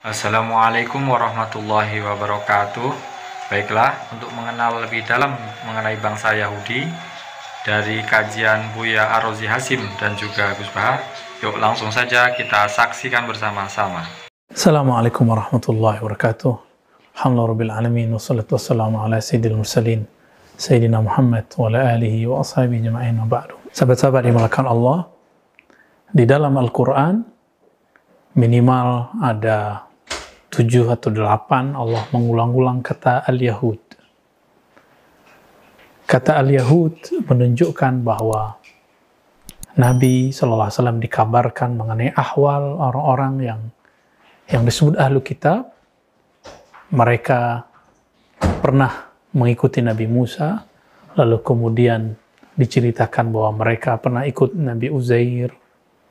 Assalamualaikum warahmatullahi wabarakatuh Baiklah, untuk mengenal lebih dalam mengenai bangsa Yahudi Dari kajian Buya Arozi Hasim dan juga Gus Bahar Yuk langsung saja kita saksikan bersama-sama Assalamualaikum warahmatullahi wabarakatuh Alhamdulillah alamin Wassalatu wassalamu ala sayyidil mursalin Sayyidina Muhammad wa ala alihi wa ashabi jama'in wa ba'du Sahabat-sahabat dimulakan Allah Di dalam Al-Quran Minimal ada 7 atau 8 Allah mengulang-ulang kata al-Yahud. Kata al-Yahud menunjukkan bahwa Nabi SAW dikabarkan mengenai ahwal orang-orang yang yang disebut ahlu kitab. Mereka pernah mengikuti Nabi Musa, lalu kemudian diceritakan bahwa mereka pernah ikut Nabi Uzair,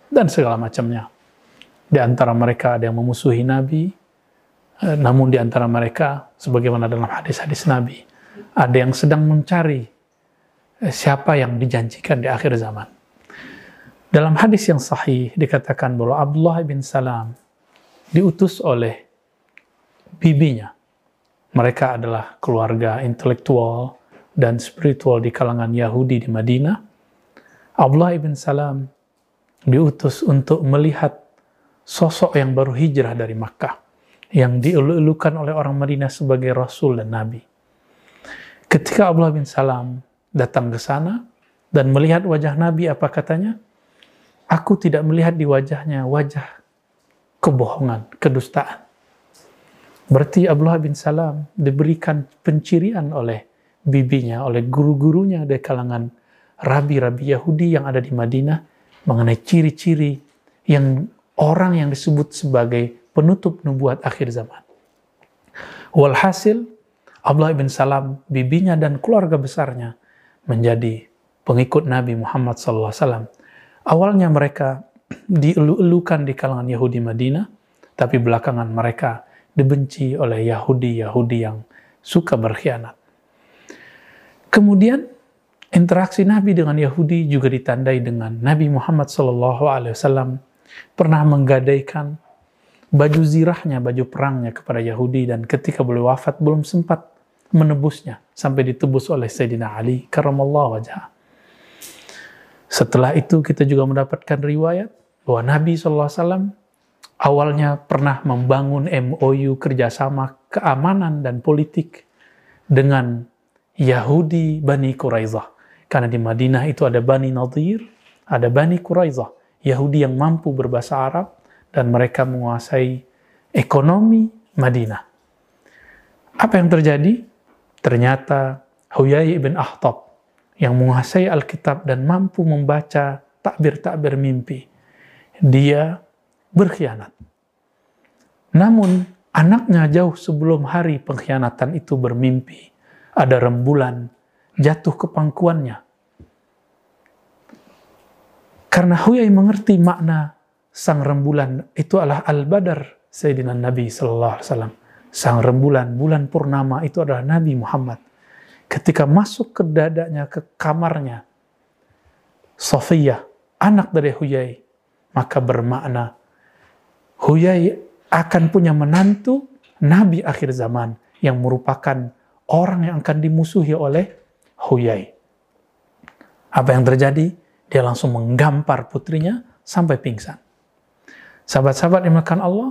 dan segala macamnya. Di antara mereka ada yang memusuhi Nabi, Eh, namun di antara mereka, sebagaimana dalam hadis-hadis Nabi, ada yang sedang mencari eh, siapa yang dijanjikan di akhir zaman. Dalam hadis yang sahih dikatakan bahwa Abdullah bin Salam diutus oleh bibinya. Mereka adalah keluarga intelektual dan spiritual di kalangan Yahudi di Madinah. Abdullah bin Salam diutus untuk melihat sosok yang baru hijrah dari Makkah yang dielulukan oleh orang Madinah sebagai Rasul dan Nabi. Ketika Abdullah bin Salam datang ke sana dan melihat wajah Nabi, apa katanya? Aku tidak melihat di wajahnya wajah kebohongan, kedustaan. Berarti Abdullah bin Salam diberikan pencirian oleh bibinya, oleh guru-gurunya dari kalangan rabi-rabi Yahudi yang ada di Madinah mengenai ciri-ciri yang orang yang disebut sebagai penutup nubuat akhir zaman. Walhasil, Abdullah bin Salam, bibinya dan keluarga besarnya menjadi pengikut Nabi Muhammad SAW. Awalnya mereka dielu-elukan di kalangan Yahudi Madinah, tapi belakangan mereka dibenci oleh Yahudi-Yahudi yang suka berkhianat. Kemudian interaksi Nabi dengan Yahudi juga ditandai dengan Nabi Muhammad SAW pernah menggadaikan baju zirahnya, baju perangnya kepada Yahudi dan ketika beliau wafat belum sempat menebusnya sampai ditebus oleh Sayyidina Ali karamallahu wajah. Setelah itu kita juga mendapatkan riwayat bahwa Nabi SAW awalnya pernah membangun MOU kerjasama keamanan dan politik dengan Yahudi Bani Quraizah. Karena di Madinah itu ada Bani Nadir, ada Bani Quraizah. Yahudi yang mampu berbahasa Arab, dan mereka menguasai ekonomi Madinah. Apa yang terjadi? Ternyata Huyai bin Ahtab yang menguasai Alkitab dan mampu membaca takbir-takbir mimpi, dia berkhianat. Namun anaknya jauh sebelum hari pengkhianatan itu bermimpi, ada rembulan jatuh ke pangkuannya. Karena Huyai mengerti makna sang rembulan itu adalah Al-Badar Sayyidina Nabi sallallahu alaihi wasallam. Sang rembulan bulan purnama itu adalah Nabi Muhammad. Ketika masuk ke dadanya ke kamarnya Sofia, anak dari Huyai, maka bermakna Huyai akan punya menantu nabi akhir zaman yang merupakan orang yang akan dimusuhi oleh Huyai. Apa yang terjadi? Dia langsung menggampar putrinya sampai pingsan. Sahabat-sahabat yang dimakan Allah,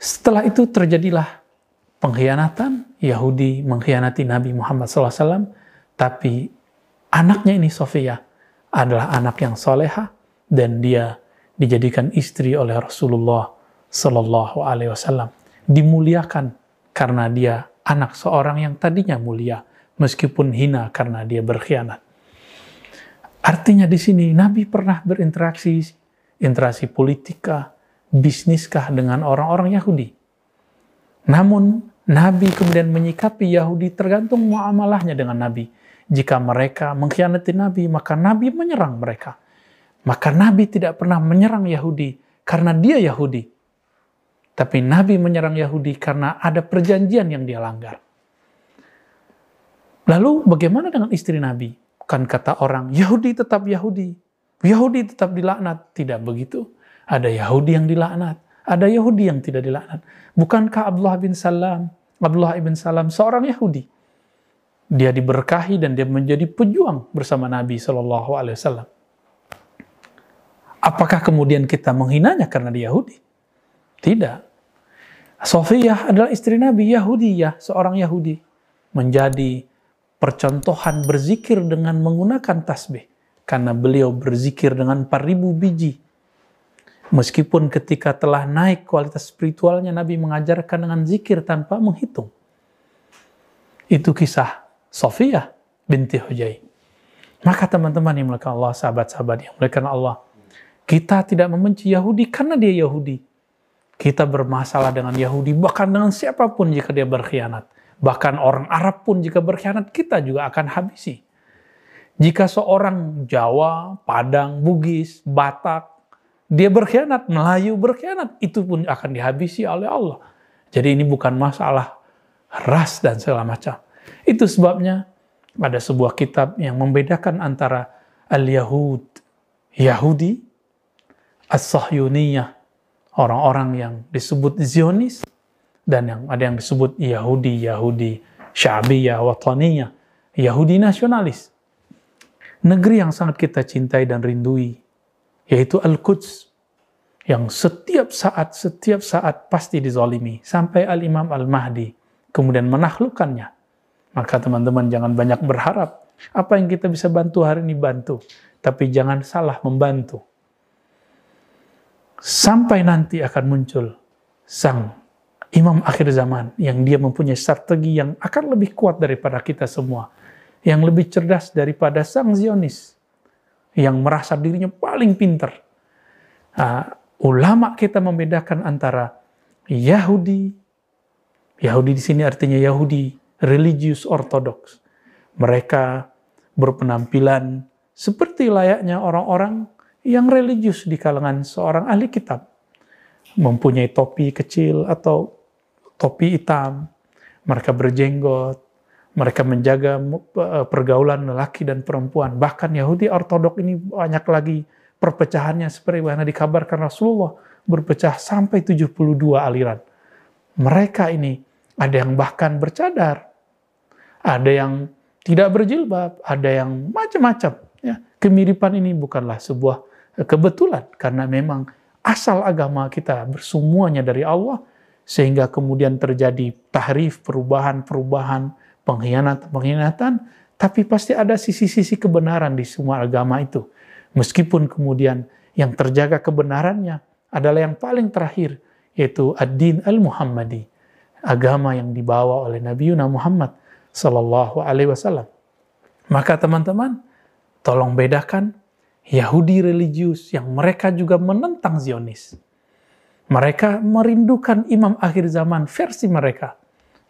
setelah itu terjadilah pengkhianatan. Yahudi mengkhianati Nabi Muhammad SAW, tapi anaknya ini Sofia adalah anak yang soleha dan dia dijadikan istri oleh Rasulullah Sallallahu Alaihi Wasallam. Dimuliakan karena dia anak seorang yang tadinya mulia, meskipun hina karena dia berkhianat. Artinya di sini Nabi pernah berinteraksi interaksi politikkah, bisniskah dengan orang-orang Yahudi. Namun, Nabi kemudian menyikapi Yahudi tergantung muamalahnya dengan Nabi. Jika mereka mengkhianati Nabi, maka Nabi menyerang mereka. Maka Nabi tidak pernah menyerang Yahudi karena dia Yahudi. Tapi Nabi menyerang Yahudi karena ada perjanjian yang dia langgar. Lalu bagaimana dengan istri Nabi? Kan kata orang, Yahudi tetap Yahudi, Yahudi tetap dilaknat. Tidak begitu. Ada Yahudi yang dilaknat. Ada Yahudi yang tidak dilaknat. Bukankah Abdullah bin Salam, Abdullah bin Salam seorang Yahudi? Dia diberkahi dan dia menjadi pejuang bersama Nabi Shallallahu Alaihi Wasallam. Apakah kemudian kita menghinanya karena dia Yahudi? Tidak. Sofiyah adalah istri Nabi Yahudi ya, seorang Yahudi. Menjadi percontohan berzikir dengan menggunakan tasbih karena beliau berzikir dengan 4000 biji. Meskipun ketika telah naik kualitas spiritualnya Nabi mengajarkan dengan zikir tanpa menghitung. Itu kisah Sofia binti Hujai. Maka teman-teman yang melakukan Allah, sahabat-sahabat yang mulakan Allah, kita tidak membenci Yahudi karena dia Yahudi. Kita bermasalah dengan Yahudi, bahkan dengan siapapun jika dia berkhianat. Bahkan orang Arab pun jika berkhianat, kita juga akan habisi. Jika seorang Jawa, Padang, Bugis, Batak, dia berkhianat, Melayu berkhianat, itu pun akan dihabisi oleh Allah. Jadi ini bukan masalah ras dan segala macam. Itu sebabnya pada sebuah kitab yang membedakan antara al-Yahud, Yahudi, as-Sahyuniyah, orang-orang yang disebut Zionis, dan yang ada yang disebut Yahudi, Yahudi, Syabiyah, Wataniyah, Yahudi nasionalis negeri yang sangat kita cintai dan rindui, yaitu Al-Quds, yang setiap saat, setiap saat pasti dizolimi, sampai Al-Imam Al-Mahdi, kemudian menaklukkannya. Maka teman-teman jangan banyak berharap, apa yang kita bisa bantu hari ini bantu, tapi jangan salah membantu. Sampai nanti akan muncul sang imam akhir zaman yang dia mempunyai strategi yang akan lebih kuat daripada kita semua yang lebih cerdas daripada sang Zionis yang merasa dirinya paling pinter. Uh, ulama kita membedakan antara Yahudi, Yahudi di sini artinya Yahudi religius ortodoks. Mereka berpenampilan seperti layaknya orang-orang yang religius di kalangan seorang ahli kitab. Mempunyai topi kecil atau topi hitam, mereka berjenggot, mereka menjaga eh, pergaulan lelaki dan perempuan. Bahkan Yahudi Ortodok ini banyak lagi perpecahannya seperti mana dikabarkan Rasulullah berpecah sampai 72 aliran. Mereka ini ada yang bahkan bercadar, ada yang tidak berjilbab, ada yang macam-macam. Ya, kemiripan ini bukanlah sebuah kebetulan karena memang asal agama kita bersemuanya dari Allah sehingga kemudian terjadi tahrif, perubahan-perubahan, pengkhianatan-pengkhianatan, tapi pasti ada sisi-sisi kebenaran di semua agama itu. Meskipun kemudian yang terjaga kebenarannya adalah yang paling terakhir, yaitu ad-din al-Muhammadi, agama yang dibawa oleh Nabi Yuna Muhammad Sallallahu Alaihi Wasallam. Maka teman-teman, tolong bedakan Yahudi religius yang mereka juga menentang Zionis. Mereka merindukan imam akhir zaman versi mereka.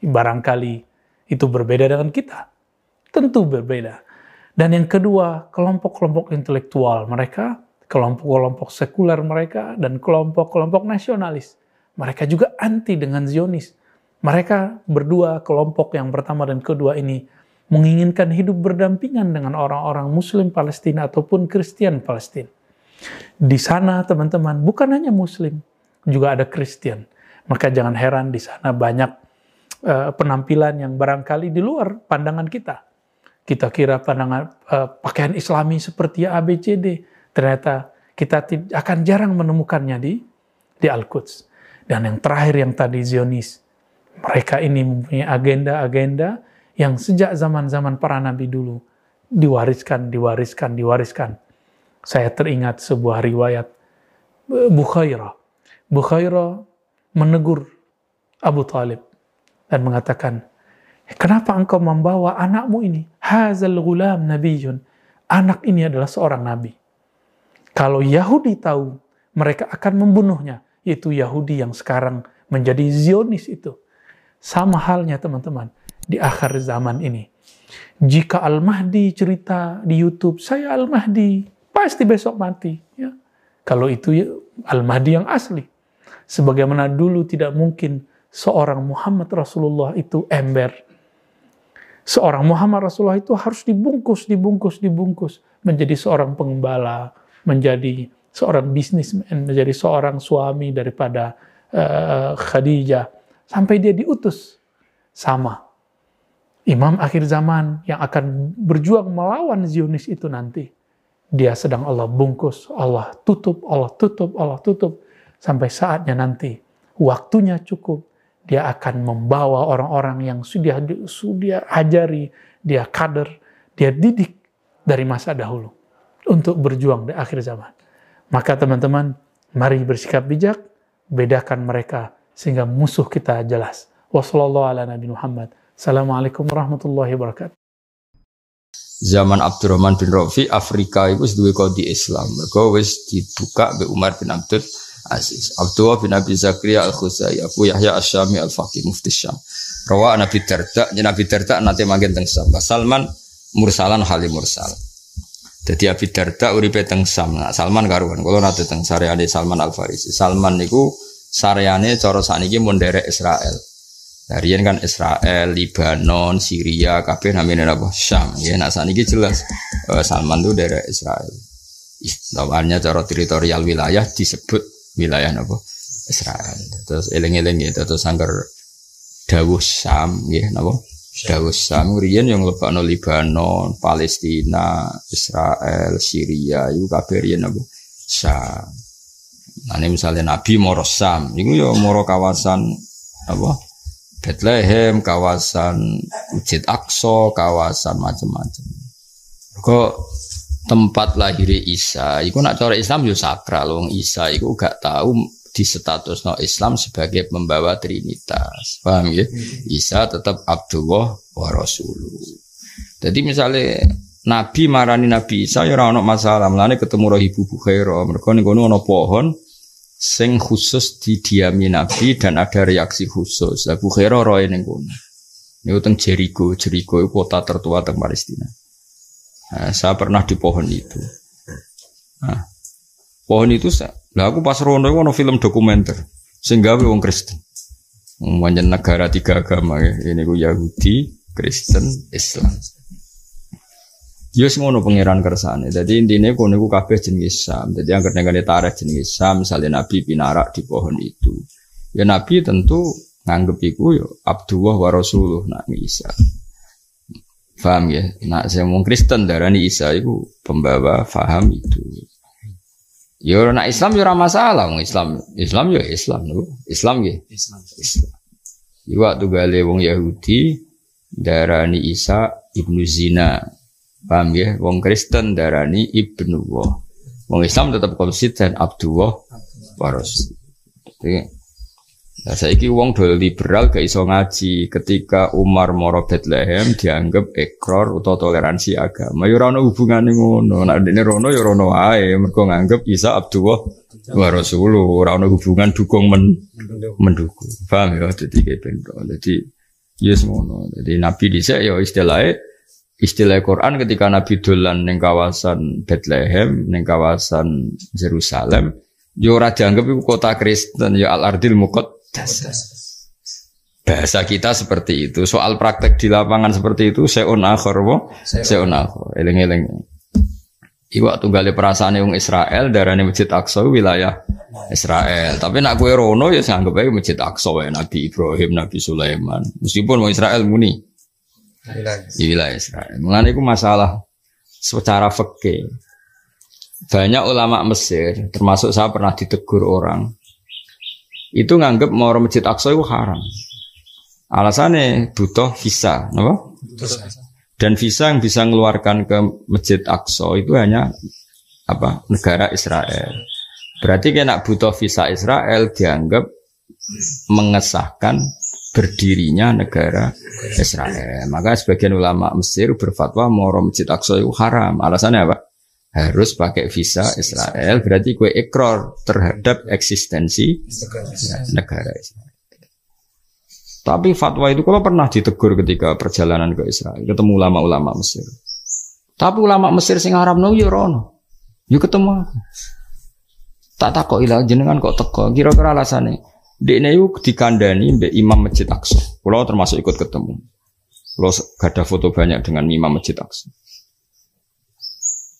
Barangkali itu berbeda dengan kita. Tentu berbeda. Dan yang kedua, kelompok-kelompok intelektual mereka, kelompok-kelompok sekuler mereka, dan kelompok-kelompok nasionalis. Mereka juga anti dengan Zionis. Mereka berdua, kelompok yang pertama dan kedua ini, menginginkan hidup berdampingan dengan orang-orang Muslim Palestina ataupun Kristen Palestina. Di sana, teman-teman, bukan hanya Muslim, juga ada Kristen. Maka jangan heran di sana banyak Eh, penampilan yang barangkali di luar pandangan kita. Kita kira pandangan eh, pakaian Islami seperti ABCD, ternyata kita akan jarang menemukannya di di Al-Quds. Dan yang terakhir yang tadi Zionis, mereka ini mempunyai agenda-agenda yang sejak zaman-zaman para nabi dulu diwariskan, diwariskan, diwariskan. Saya teringat sebuah riwayat eh, Bukhairah. Bukhairah menegur Abu Talib dan mengatakan, eh, kenapa engkau membawa anakmu ini? Hazal gulam nabiyun. Anak ini adalah seorang nabi. Kalau Yahudi tahu, mereka akan membunuhnya. Itu Yahudi yang sekarang menjadi Zionis itu. Sama halnya teman-teman, di akhir zaman ini. Jika Al-Mahdi cerita di Youtube, saya Al-Mahdi, pasti besok mati. Ya. Kalau itu Al-Mahdi yang asli. Sebagaimana dulu tidak mungkin seorang Muhammad Rasulullah itu ember. Seorang Muhammad Rasulullah itu harus dibungkus, dibungkus, dibungkus menjadi seorang pengembala, menjadi seorang bisnismen, menjadi seorang suami daripada uh, Khadijah sampai dia diutus sama imam akhir zaman yang akan berjuang melawan Zionis itu nanti. Dia sedang Allah bungkus, Allah tutup, Allah tutup, Allah tutup sampai saatnya nanti waktunya cukup dia akan membawa orang-orang yang sudah dia ajari, dia kader, dia didik dari masa dahulu untuk berjuang di akhir zaman. Maka teman-teman, mari bersikap bijak, bedakan mereka sehingga musuh kita jelas. Wassalamualaikum warahmatullahi wabarakatuh. Zaman Abdurrahman bin Rafi, Afrika itu kau di Islam. Mereka wes dibuka be Umar bin Abdul Aziz. Abdullah bin Abi Zakria Al-Khuzai, Abu Yahya Asyami al Fakih Mufti Syam. Rawa Nabi Darda, Nabi Darda nanti makin teng Sam. Salman mursalan halim mursal. Jadi Abi Darda uripe teng Sam. Nah, Salman karuan. Kalau nanti teng Sariani Salman Al-Farisi. Salman niku Sariani cara saniki mun Israel. Harian kan Israel, Libanon, Syria, kabeh namine apa? Syam. Ya nah saniki jelas eh, Salman itu dari Israel. Lawannya cara teritorial wilayah disebut wilayah nopo Israel. Terus eling-eling ya, terus sanggar Dawuh Sam ya nopo Dawuh Sam riyen yang lebakno Lebanon Palestina, Israel, Syria iku kabeh riyen nopo Sam. Nah, ini misalnya Nabi moro Sam, itu ya moro kawasan apa? Bethlehem, kawasan Masjid Aqsa, kawasan macam-macam. Kok tempat lahir Isa itu nak cara Islam yo sakral wong Isa itu gak tahu di status no Islam sebagai pembawa Trinitas paham ya Isa tetap Abdullah wa Rasuluh jadi misalnya Nabi marani Nabi Isa ya orang ono masalah ketemu Rahibu Bukhaira mergo ning kono ono pohon sing khusus didiami Nabi dan ada reaksi khusus lah Bukhaira roe ning kono niku teng Jericho Jericho kota tertua teng Palestina Nah, saya pernah di pohon itu. Nah, pohon itu saya, lah aku pas rono itu film dokumenter sehingga wong Kristen. Banyak negara tiga agama Ini ku Yahudi, Kristen, Islam. Yus ya, ngono pangeran kersane. Jadi ini intinya ini niku kabeh jenis Islam. Jadi angker kerja tarikh jenis Islam, misalnya Nabi pinarak di pohon itu. Ya Nabi tentu nganggep iku yo ya Abdullah wa Rasulullah Nabi Isa. Faham ya? Nak saya mau Kristen darah darani Isa itu pembawa faham itu. yo ya, nak Islam yo ya masalah wong Islam. Islam yo ya Islam lho. Islam ya. Islam. Islam. Iku waktu gale wong Yahudi darani Isa ibnu zina. faham ya? Wong Kristen darani ibnu Wong Islam tetap konsisten Abdullah wa Rasul. Okay. Nah, saya ini uang do liberal gak iso ngaji ketika Umar moro Bethlehem dianggap ekor atau toleransi agama. Ya ora hubungan hubungane ngono. Nek dene rono ya rono ae, mereka nganggep Isa Abdullah wa Rasulullah ora hubungan dukung men mendukung. Paham ya jadi kayak kaya Jadi yes semua. Jadi Nabi dhisik ya istilahnya istilah Quran ketika Nabi dolan neng kawasan Bethlehem, neng kawasan Yerusalem, yo ya raja dianggap itu kota Kristen, ya Al-Ardil mukot dasar. Bahasa kita seperti itu. Soal praktek di lapangan seperti itu, seon akhor wo, seon akhor. Eling-eling. Iwak gali perasaan yang Israel, darah ini Masjid Aqsa wilayah Israel. Tapi nak kue rono ya saya anggap aja Masjid Aqsa ya Nabi Ibrahim, Nabi Sulaiman. Meskipun mau Israel muni. Di wilayah Israel. Mengenai itu masalah secara fakir. Banyak ulama Mesir, termasuk saya pernah ditegur orang itu nganggep mau masjid Aqsa itu haram. Alasannya butuh visa, apa? Dan visa yang bisa mengeluarkan ke masjid Aqsa itu hanya apa? Negara Israel. Berarti kena butuh visa Israel dianggap mengesahkan berdirinya negara Israel. Maka sebagian ulama Mesir berfatwa mau Masjid Aqsa itu haram. Alasannya apa? harus pakai visa Israel berarti gue ekor terhadap eksistensi negara Israel. Tapi fatwa itu kalau pernah ditegur ketika perjalanan ke Israel, ketemu ulama-ulama Mesir. Tapi ulama Mesir sing Arab no rono. Yo ketemu. Tak tak kok ilah jenengan kok teko. Kira-kira alasannya. Dekne yuk dikandani mbak Imam Masjid Aqsa. Kalau termasuk ikut ketemu. Kalau gada foto banyak dengan Imam Masjid Aqsa.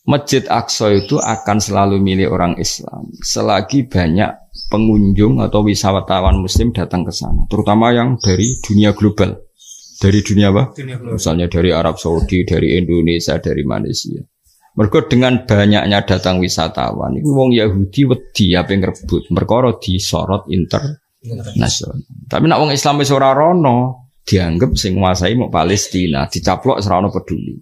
Masjid Aqsa itu akan selalu milik orang Islam selagi banyak pengunjung atau wisatawan muslim datang ke sana, terutama yang dari dunia global. Dari dunia apa? Dunia Misalnya dari Arab Saudi, dari Indonesia, dari Malaysia. Mereka dengan banyaknya datang wisatawan, itu wong Yahudi wedi apa yang rebut, mereka disorot internasional. Tapi nak wong Islam wis ora rono, dianggap sing nguasai mau Palestina, dicaplok serana peduli.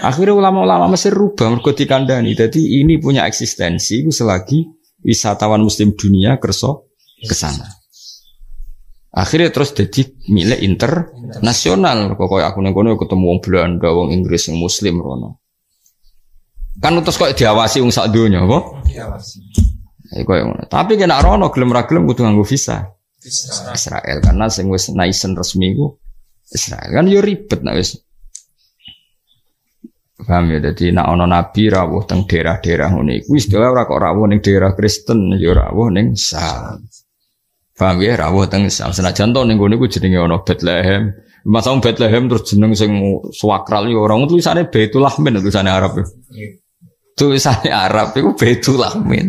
Akhirnya ulama-ulama Mesir rubah mergo dikandani. Jadi ini punya eksistensi itu selagi wisatawan muslim dunia kerso ke sana. Akhirnya terus jadi milik internasional. Kok kayak aku nengko kono ya ketemu wong Belanda, wong Inggris, yang muslim rono. Kan terus kok diawasi wong sak donya, apa? Diawasi. Ya, Tapi kena rono gelem ra butuh kudu visa. Israel. karena sing wis naisen resmi ku Israel kan yo ya ribet nah wis Paham ya, jadi nak ono nabi rawuh teng daerah-daerah huni iku wis dhewe ora kok rawuh ning daerah Kristen ya rawuh neng Sam. Paham ya, rawuh teng Sam senajan to ning gue iku jenenge ono Bethlehem. Masa ono Bethlehem terus jeneng sing swakral ya sana betulah Baitul Lahmin sana Arab ya. Iya. sana Arab itu betulah Lahmin.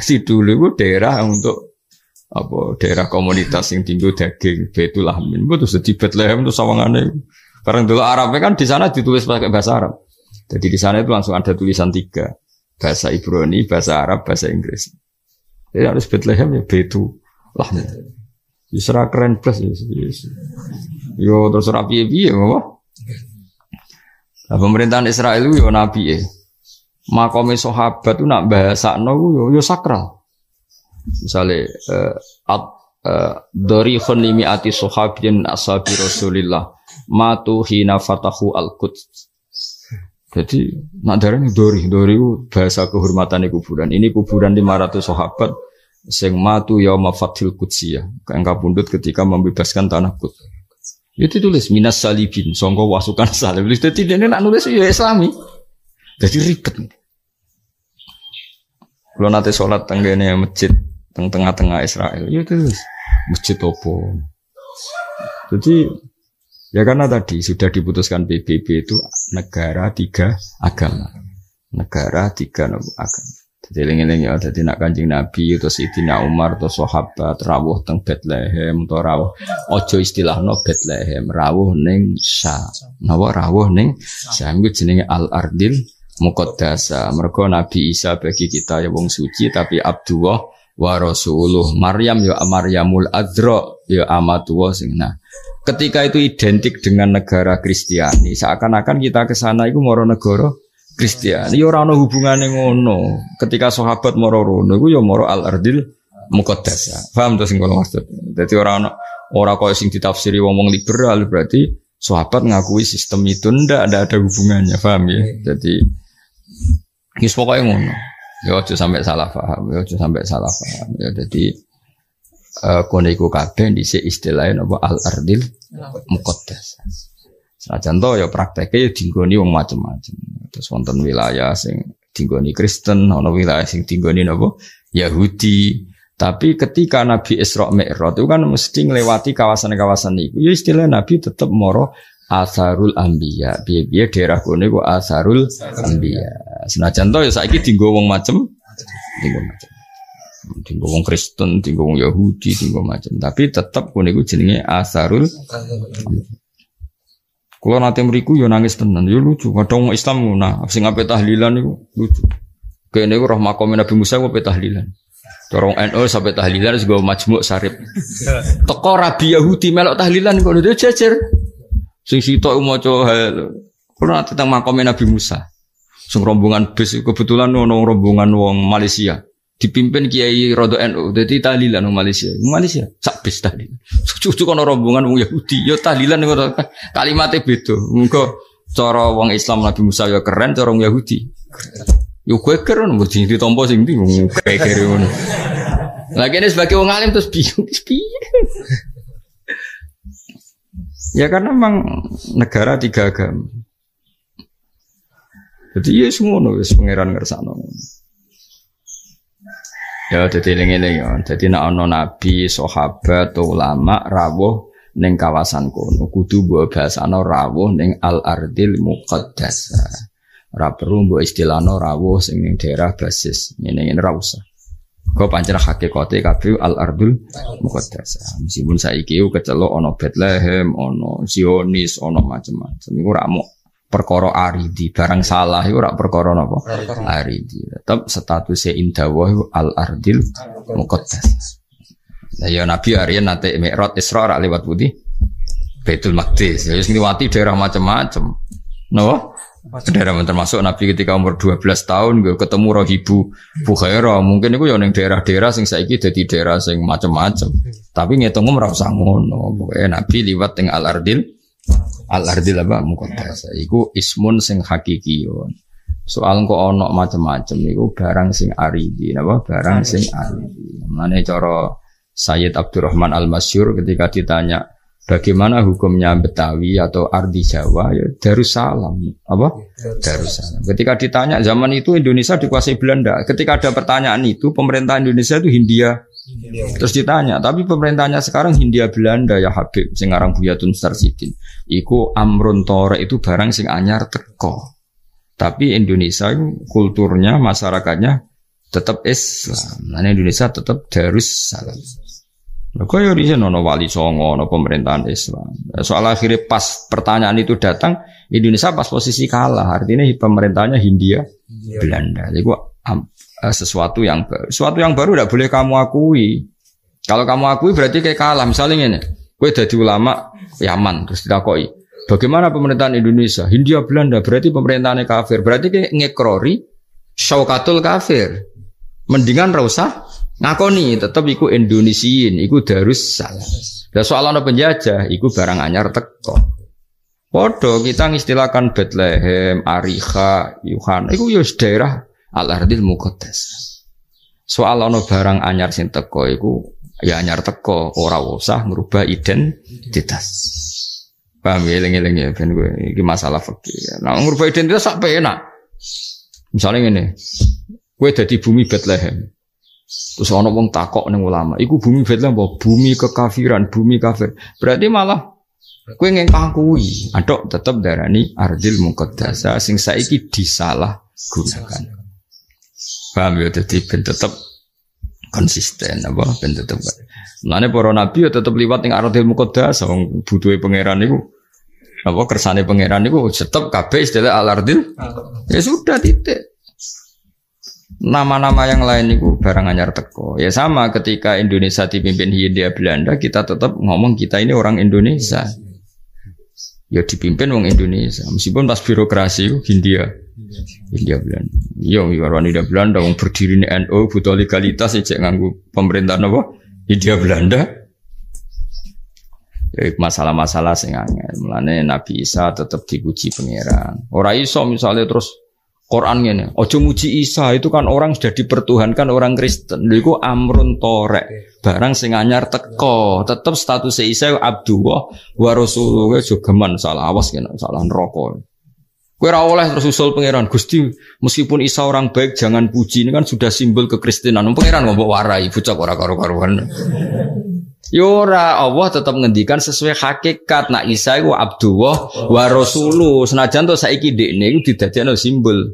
Jadi dulu gue daerah untuk apa daerah komunitas yang tinggal daging betulah Lahmin. Itu terus di Bethlehem terus sawangane. Karena dulu Arabnya kan di sana ditulis pakai bahasa Arab. Jadi di sana itu langsung ada tulisan tiga. Bahasa Ibrani, bahasa Arab, bahasa Inggris. Jadi harus Bethlehem ya Betu. Lah. Yusra ya. ya, keren plus. Ya, yo terus rapi ya, apa? Nah, pemerintahan Israel itu yo nabi ya? Makomis sahabat itu nak bahasa no yo, yo sakral. Misalnya uh, eh, at uh, eh, dari khonimi ati sahabian asabi Rasulillah matu hina fatahu al-Quds jadi nak ini dori, dori bahasa kehormatan di kuburan. Ini kuburan 500 sahabat sing matu yauma fathil ya. Kang kapundhut ketika membebaskan tanah kut. Ya Itu tulis minas salibin, songko wasukan salib. Jadi ini nak nulis ya islami. Jadi ribet. Kalau nanti sholat tenggene masjid teng tengah-tengah Israel, ya Itu tulis masjid opo. Jadi Ya karena tadi sudah diputuskan PBB itu negara tiga agama. Negara tiga agama. Jadi lengi-lengi ya, jadi nak kanjeng Nabi itu Sayyidina Umar atau sahabat rawuh teng Bethlehem atau rawuh ojo no Bethlehem rawuh ning Sa. Nawa rawuh neng Sa jenenge Al Ardil Mukaddasa. Mergo Nabi Isa bagi kita ya wong suci tapi Abdullah wa rasuluh Maryam ya Maryamul Adro ya amatuwa sing nah ketika itu identik dengan negara Kristiani seakan-akan kita ke sana itu moro negara Kristiani ya ora ono hubungane ngono ketika sahabat moro rono iku ya moro al ardil muqaddas paham to sing kula maksud dadi ora ono ora koyo sing ditafsiri wong liberal berarti sahabat ngakui sistem itu ndak ada ada hubungannya paham ya jadi iya. wis pokoke ngono Yo ya, aja sampai salah paham, ya aja sampai salah paham. Ya dadi uh, eh, kone iku kabeh dhisik istilahnya apa al ardil muqaddas. Senajan to ya prakteknya ya dinggoni wong macam-macam. Terus wonten wilayah sing dinggoni Kristen, ono wilayah sing dinggoni napa Yahudi. Tapi ketika Nabi Isra Mi'raj itu kan mesti nglewati kawasan-kawasan itu. Ya istilah Nabi tetap moro asarul ambia, Biye-biye daerah kono asarul ambia. Senajan to ya saiki dienggo wong macem, dienggo macem. Dienggo wong Kristen, dienggo wong Yahudi, dienggo macem. Tapi tetap niku jenenge asarul. Kulo nanti meriku yo ya nangis tenan, yo ya lucu. Kadang wong Islam nah sing ape tahlilan niku lucu. Kene roh makome Nabi Musa kok tahlilan. Dorong NU sampai tahlilan terus gue majmuk sarip. Toko rabi Yahudi melok tahlilan kok udah jajar. Sing sitok cowok hal. Kulo nanti tentang makom Nabi Musa. Sung rombongan bis kebetulan ono rombongan wong Malaysia dipimpin Kiai Rodo NU. Jadi tahlilan wong Malaysia. Malaysia sak bis tahlilan. Cucu kono rombongan wong Yahudi yo ya tahlilan kalimatnya beda. Muga cara wong Islam Nabi Musa yo ya keren cara wong Yahudi. Yo gue keren mesti ditompo sing ndi wong keker ngono. Lagi ini sebagai wong alim terus bingung Ya karena memang negara tiga agama. Jadi iya, ya semua nulis pangeran ngersano. Ya jadi ini ya. Jadi nak ono nabi, sahabat, ulama, rawuh neng kawasan kono kudu bahasa basano rawuh neng al ardil muqaddas. Ora perlu istilah istilahno rawuh sing daerah basis. Ngene ngene ra usah. Kau pancen hakikate kabeh al ardul muqaddas. Meskipun saiki kecelok ono Bethlehem, ono Zionis, ono macam-macam. Iku ra perkara aridi barang salah itu ora perkara apa aridi tetep statusnya indawah al ardil muqaddas nah ya nabi arya nate mikrot isra ora lewat budi Baitul Maqdis ya wis ngliwati daerah macam-macam napa daerah termasuk Nabi ketika umur 12 tahun gue ketemu Rohibu bukhairah mungkin itu yang daerah-daerah sing saiki jadi daerah sing macam-macam tapi ngitung umur rasa ngono pokoknya Nabi liwat teng Al Ardil Al ardil apa muqaddasa. Iku ismun sing hakikiyun. Soal kok onok macam-macam iku barang sing aridi, napa barang sing aridi. Mulane cara Sayyid Abdurrahman Al-Masyur ketika ditanya bagaimana hukumnya Betawi atau Ardi Jawa ya Darussalam apa ya, Darussalam ketika ditanya zaman itu Indonesia dikuasai Belanda ketika ada pertanyaan itu pemerintah Indonesia itu Hindia Terus ditanya, tapi pemerintahnya sekarang Hindia Belanda ya Habib sing aran Buyatun Sarsidin. Iku amrun tore itu barang sing anyar teko. Tapi Indonesia kulturnya masyarakatnya tetap Islam. Nah, Indonesia tetap Darussalam. Mereka ya di nono wali songo, nono pemerintahan Islam. Nah, soal akhirnya pas pertanyaan itu datang, Indonesia pas posisi kalah. Artinya pemerintahnya Hindia, Belanda. Jadi gua am, Eh, sesuatu yang baru. Sesuatu yang baru tidak boleh kamu akui. Kalau kamu akui berarti kayak kalah. Misalnya ini, gue jadi ulama Yaman ya terus tidak koi. Bagaimana pemerintahan Indonesia? Hindia Belanda berarti pemerintahannya kafir. Berarti kayak ngekrori syaukatul kafir. Mendingan rasa ngakoni tetap iku Indonesiin, iku Darussalam. Dan anak penjajah, ikut barang anyar teko. Podo kita ngistilahkan Bethlehem, Arika, Yuhan ikut yus ya daerah al ardil mukotes. soal ono barang anyar sing teko iku ya anyar teko ora usah merubah identitas paham ya lengi lengi ya, ben gue ini masalah fakir ya. nah merubah identitas apa enak misalnya ini gue jadi bumi Bethlehem terus ono wong takok neng ulama iku bumi Bethlehem bahwa bumi kekafiran bumi kafir berarti malah gue ngengkakui adok tetap darani ardil mukaddasa sing saiki disalah gunakan Paham ya, jadi ben tetep konsisten apa ben tetep. Mulane para nabi ya tetep liwat ning Ardil Muqaddas wong butuhe pangeran niku. Apa kersane pangeran niku tetep kabeh istilah al Ya sudah titik. Nama-nama yang lain itu barang anyar teko. Ya sama ketika Indonesia dipimpin Hindia Belanda, kita tetap ngomong kita ini orang Indonesia. Ya dipimpin orang Indonesia. Meskipun pas birokrasi Hindia. Ilya Belanda. Iya, Warwan India Belanda. Wong berdiri ini NU butuh legalitas ya nganggu pemerintah nopo. India Belanda. Jadi ya, masalah-masalah sing angel. Mulane Nabi Isa tetap dipuji pangeran. Ora iso misalnya terus Quran ini, ojo muji Isa itu kan orang sudah dipertuhankan orang Kristen. itu amrun torek, barang sing anyar teko, tetep status Isa Abdullah wa rasulullah man salah awas kena salah rokok. Kue rawoleh terus usul pangeran Gusti meskipun Isa orang baik jangan puji ini kan sudah simbol kekristenan. Pangeran ngomong warai bocah orang karu karuan. Yora ya Allah tetap ngendikan sesuai hakikat nak Isa itu Abdullah wa Rasuluh. Senajan kide saiki ini tidak jadi simbol.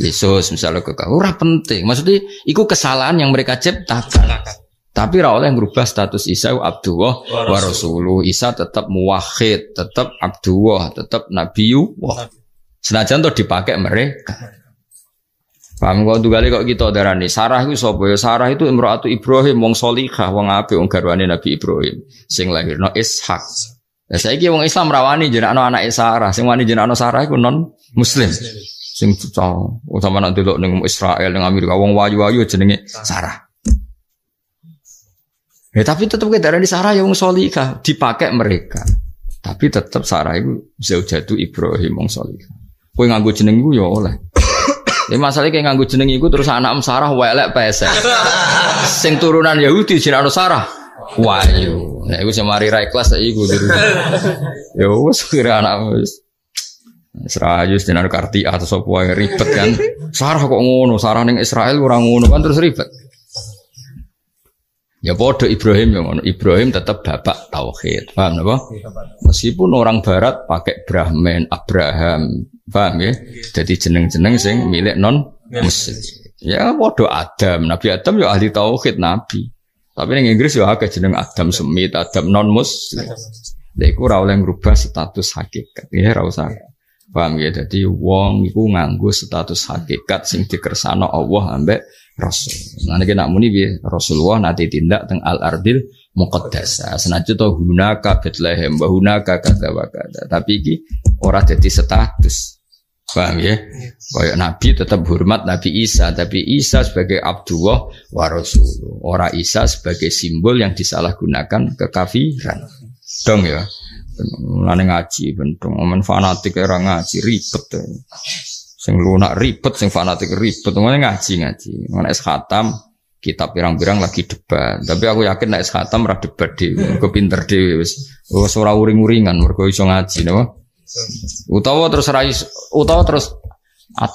Yesus misalnya ke ora penting. Maksudnya itu kesalahan yang mereka ciptakan. Tapi rawoleh yang merubah status Isa Abdullah wa warosulu. Isa tetap muwahhid, tetap Abdullah, tetap Nabiullah. Senajan tuh dipakai mereka. Paham kok kali kok kita darani Sarah itu sobo ya? Sarah itu imraatu Ibrahim wong salihah, wong apik, wong garwani Nabi Ibrahim sing lahir no Ishak. Saya kira wong Islam rawani no anak Sarah, sing wani no Sarah iku non muslim. Sing cocok utama oh, nanti lo ning Israel ning Amerika wong wayu-wayu jenenge Sarah. Ya tapi tetap kita di Sarah yang salihah dipakai mereka. Tapi tetap Sarah itu jatuh Ibrahim yang salihah. Kowe nganggu jeneng ya oleh. Ya masalahnya kayak nganggu jeneng terus anak Sarah welek pesek. Sing turunan Yahudi jenenge Sarah. Wahyu. Nah gue semari kelas ikhlas saiki iku. Ya wis kira anak wis. Israel karti atau sapa ribet kan. Sarah kok ngono, Sarah neng Israel kurang ngono kan terus ribet. Ya bodoh Ibrahim yang ngono. Ibrahim tetap bapak tauhid. Paham apa? Iya, Meskipun orang barat pakai Brahman, Abraham, paham ya? Iya. Jadi jeneng-jeneng sing milik non iya. muslim. Ya bodoh Adam. Nabi Adam ya ahli tauhid nabi. Tapi yang Inggris ya agak jeneng Adam Semit, Adam non muslim. Jadi aku rawol yang status hakikat. Ya rawol saya. Paham ya? Jadi wong iku nganggu status hakikat sing dikersano Allah ambek Rasul. Nah, kita nak muni bi Rasulullah nanti tindak teng al ardil muqaddasa. Nah, senajan to hunaka betlehem, bahunaka hunaka kata kata. Tapi ki orang jadi status. Paham ya? Kayak Nabi tetap hormat Nabi Isa, tapi Isa sebagai Abdullah wa Rasul. Orang Isa sebagai simbol yang disalahgunakan kekafiran. Dong ya. Mulane ngaji bentuk, men fanatik orang ngaji ribet. Sing lunak ribet, sing fanatik ribet. Semuanya ngaji ngaji. Mana es khatam, kita pirang-pirang lagi debat. Tapi aku yakin na es khatam rada debat dhewe. Mergo pinter dhewe wes suara ora uring-uringan mergo iso ngaji napa. Utawa terus rais utawa terus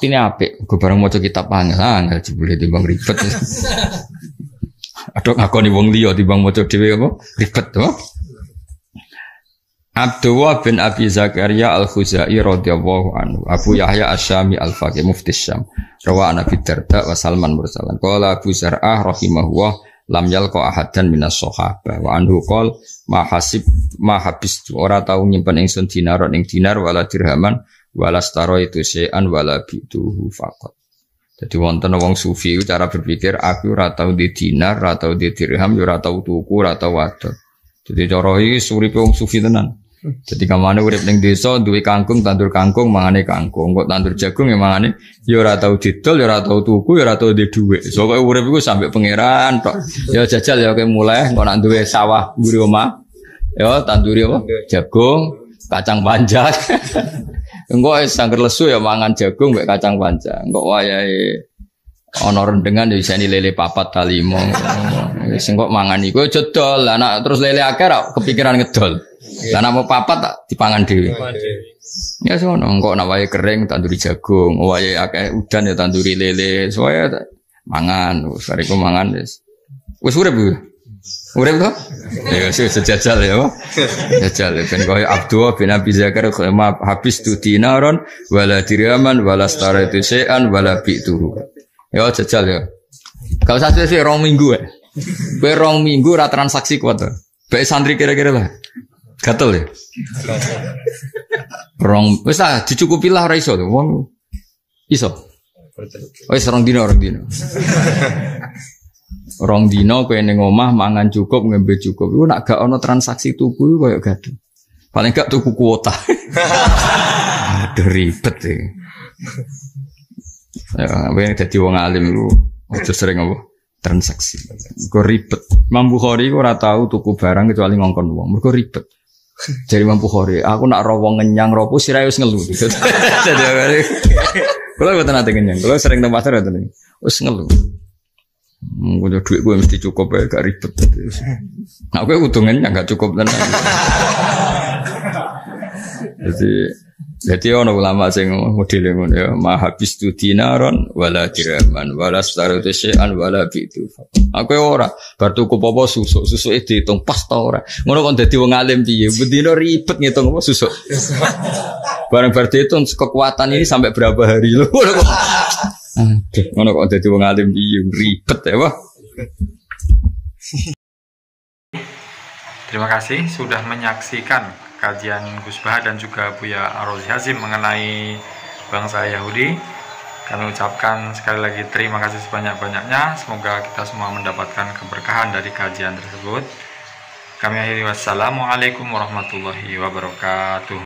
ini apik. Gue bareng maca kitab angel ah, angel jebule bang ribet. Aduh ngakoni wong di bang maca dhewe apa ribet apa? Abdullah bin Abi Zakaria Al-Khuzai radhiyallahu anhu, Abu Yahya Asyami al Fakih Mufti Syam, Rawa Nabi Darda wa Salman mursalan. Kala Abu Zar'ah rahimahullah lam yalko ahadan minas sohabah wa anhu kol ma hasib ma habis tahu nyimpan nyimpen ingsun dinar Yang dinar wala dirhaman wala staro itu sean wala bituhu fakot Jadi wonten wong sufi cara berpikir aku ora tau di dinar, ora tau di dirham, ora tau tuku, ora tau wadon. Jadi cara iki suripe wong sufi tenan. Jadi kamu mana urip neng desa duit kangkung, tandur kangkung, mangane kangkung. Kok tandur jagung ya mangane ya ora tau didol, ya ora tuku, yo ya ora tau ndek dhuwit. So kok urip iku sampe pangeran tok. Ya jajal ya kowe mulai kok nak duwe sawah mburi omah. Ya tanduri apa? Jagung, kacang panjang. Engko sangker lesu ya mangan jagung mbek kacang panjang. Engko wayahe ana dengan ya iseni lele papat ta limo. Sing kok mangan iku ya jedol, anak terus lele akeh kepikiran ngedol. Iya. Lah nak mau papat tak dipangan dhewe. Ya sono engko nak wae kering tanduri jagung, wae akeh udan ya tanduri lele, soalnya mangan, wis ku mangan wis. Wis urip iki. Urip to? Ya wis sejajal ya, Sejajal. Jajal ya. ben koyo Abdullah bin Abi Zakar maaf habis tu dinaron wala diraman wala staraitu sean wala bitu. Ya sejajal ya. Kalau satu sih rong minggu ya. Kue rong minggu ra transaksi kuat. Baik santri kira-kira lah. Gatel ya. Rong wis lah dicukupi lah ora iso. Wong iso. Wis rong dino orang dino. rong dino kowe ning omah mangan cukup ngebe cukup. Iku nak gak ono transaksi tuku koyo gatel, Paling gak tuku kuota. Aduh ribet ya. Ya, yang jadi wong alim lu, aja sering apa? Transaksi. Mergo ribet. Imam Bukhari ora tau tuku barang kecuali ngongkon wong. Mergo ribet. Jadi mampu hore, aku nak rawong ngenyang ropo sirai ngeluh. ngelu. Jadi kalau gue tenang yang, kalau sering tempat pasar itu nih, wis ngelu. Udah duit gue mesti cukup ya, gak ribet. Aku nah, gue utungannya gak cukup tenang. Jadi jadi ono ulama sing model ngono ya, ma habis tu dinaron wala diraman wala sarate an wala bitu. Aku ya ora bar tuku popo susuk, e diitung pas ta ora. Ngono kok dadi wong alim piye? Bendino ribet ngitung apa susuk. Bareng bar diitung kekuatan ini sampai berapa hari lho. Aduh, ngono kok dadi wong alim piye ribet ya, Wah. Terima kasih sudah menyaksikan kajian Gus Bah dan juga Buya Arozi Hasim mengenai bangsa Yahudi. Kami ucapkan sekali lagi terima kasih sebanyak-banyaknya. Semoga kita semua mendapatkan keberkahan dari kajian tersebut. Kami akhiri wassalamualaikum warahmatullahi wabarakatuh.